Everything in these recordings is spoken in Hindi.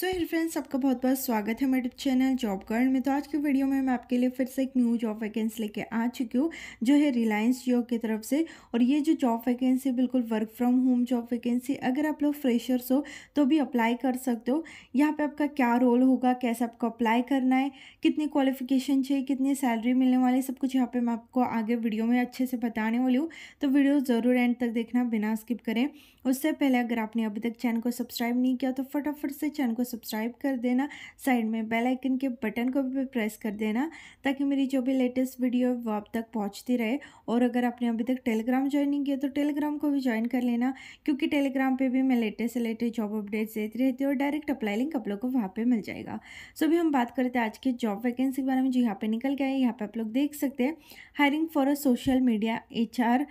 सो हेलो फ्रेंड्स आपका बहुत बहुत स्वागत है मेरे चैनल जॉब कर्न में तो आज की वीडियो में मैं आपके लिए फिर से एक न्यू जॉब वैकेंसी लेके आ चुकी हूँ जो है रिलायंस जियो की तरफ से और ये जो जॉब वैकेंसी बिल्कुल work from home job vacancy अगर आप लोग फ्रेशर्स हो तो भी अप्लाई कर सकते हो यहाँ पर आपका क्या रोल होगा कैसे आपको अप्लाई करना है कितनी क्वालिफिकेशन चाहिए कितनी सैलरी मिलने वाली सब कुछ यहाँ पर मैं आपको आगे वीडियो में अच्छे से बताने वाली हूँ तो वीडियो ज़रूर एंड तक देखना बिना स्किप करें उससे पहले अगर आपने अभी तक चैनल को सब्सक्राइब नहीं किया तो फटाफट से चैनल को सब्सक्राइब कर देना साइड में बेल आइकन के बटन को भी प्रेस कर देना ताकि मेरी जो भी लेटेस्ट वीडियो है वो आप तक पहुंचती रहे और अगर आपने अभी तक टेलीग्राम ज्वाइन नहीं किया तो टेलीग्राम को भी ज्वाइन कर लेना क्योंकि टेलीग्राम पर भी मैं लेटेस्ट से लेटेस्ट जॉब अपडेट्स देती रहती हूँ और डायरेक्ट अप्लाई लिंक आप लोग को वहाँ पर मिल जाएगा सो भी हम बात करते हैं आज के जॉब वैकेंसी के बारे में जो यहाँ पर निकल गया है यहाँ पर आप लोग देख सकते हैं hiring for a social media H R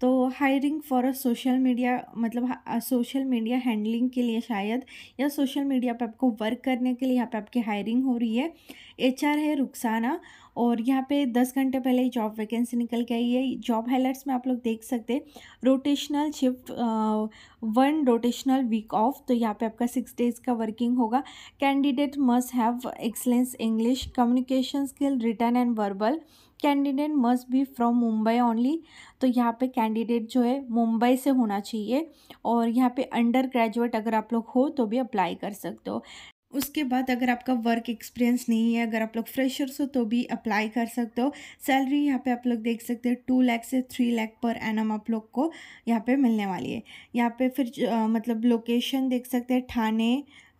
तो hiring for a social media मतलब सोशल मीडिया हैंडलिंग के लिए शायद या सोशल मीडिया पे आपको वर्क करने के लिए यहाँ पे आपकी हायरिंग हो रही है एचआर है रुखसाना और यहाँ पे दस घंटे पहले ही जॉब वैकेंसी निकल के आई है जॉब हाईलाइट्स में आप लोग देख सकते हैं rotational shift one rotational week off तो यहाँ पे आपका सिक्स डेज का वर्किंग होगा candidate must have excellence English communication skill written and verbal candidate must be from Mumbai only तो यहाँ पे कैंडिडेट जो है मुंबई से होना चाहिए और यहाँ पे अंडर ग्रेजुएट अगर आप लोग हो तो भी अप्लाई कर सकते हो उसके बाद अगर आपका वर्क एक्सपीरियंस नहीं है अगर आप लोग फ्रेशर्स हो तो भी अप्लाई कर सकते हो सैलरी यहाँ पे आप लोग देख सकते हैं टू लैख से थ्री लैख पर एनम आप लोग को यहाँ पे मिलने वाली है यहाँ पे फिर मतलब लोकेशन देख सकते हैं ठाणे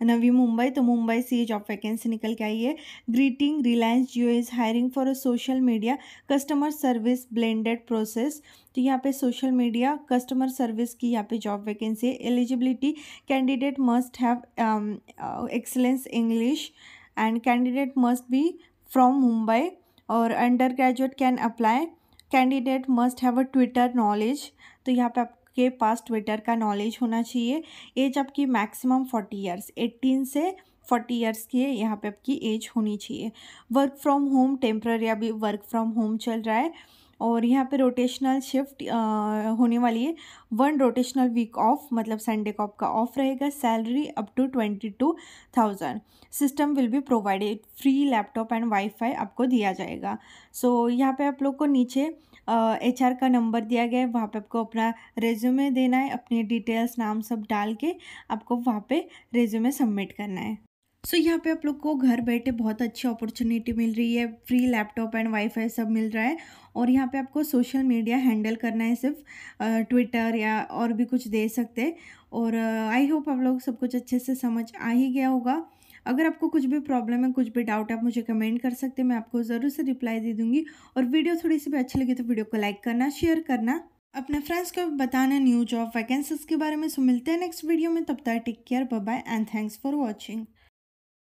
नवी मुंबई तो मुंबई से ये जॉब वैकेंसी निकल के आई है greeting Reliance Jio is hiring for a social media customer service blended process तो यहाँ पे सोशल मीडिया कस्टमर सर्विस की यहाँ पे जॉब वैकेंसी है eligibility candidate must have excellence English and candidate must be from Mumbai और under graduate can apply candidate must have a Twitter knowledge तो यहाँ पे आप के पास ट्विटर का नॉलेज होना चाहिए एज आपकी मैक्सिमम फोर्टी ईयर्स एट्टीन से फोर्टी ईयर्स की है यहाँ पे आपकी एज होनी चाहिए वर्क फ्रॉम होम टेम्प्ररी अभी वर्क फ्रॉम होम चल रहा है और यहाँ पे रोटेशनल शिफ्ट होने वाली है वन रोटेशनल वीक ऑफ मतलब संडे को आपका ऑफ रहेगा salary up to twenty two thousand system will be provided free laptop and WiFi आपको दिया जाएगा सो so, यहाँ पे आप लोग को नीचे एच आर का नंबर दिया गया है वहाँ पे आपको अपना रेज्यूमे देना है अपने डिटेल्स नाम सब डाल के आपको वहाँ पे रेज्यूमे सबमिट करना है सो so, यहाँ पे आप लोग को घर बैठे बहुत अच्छी अपॉर्चुनिटी मिल रही है फ्री लैपटॉप एंड वाईफाई सब मिल रहा है और यहाँ पे आपको सोशल मीडिया हैंडल करना है सिर्फ ट्विटर या और भी कुछ दे सकते हैं और आई होप आप लोग सब कुछ अच्छे से समझ आ ही गया होगा अगर आपको कुछ भी प्रॉब्लम है कुछ भी डाउट आप मुझे कमेंट कर सकते हैं मैं आपको ज़रूर से रिप्लाई दे दूँगी और वीडियो थोड़ी सी भी अच्छी लगी तो वीडियो को लाइक करना शेयर करना अपने फ्रेंड्स को भी बताना न्यू जॉब वैकेंसीज के बारे में सो मिलते हैं नेक्स्ट वीडियो में तब तक take care bye and thanks for watching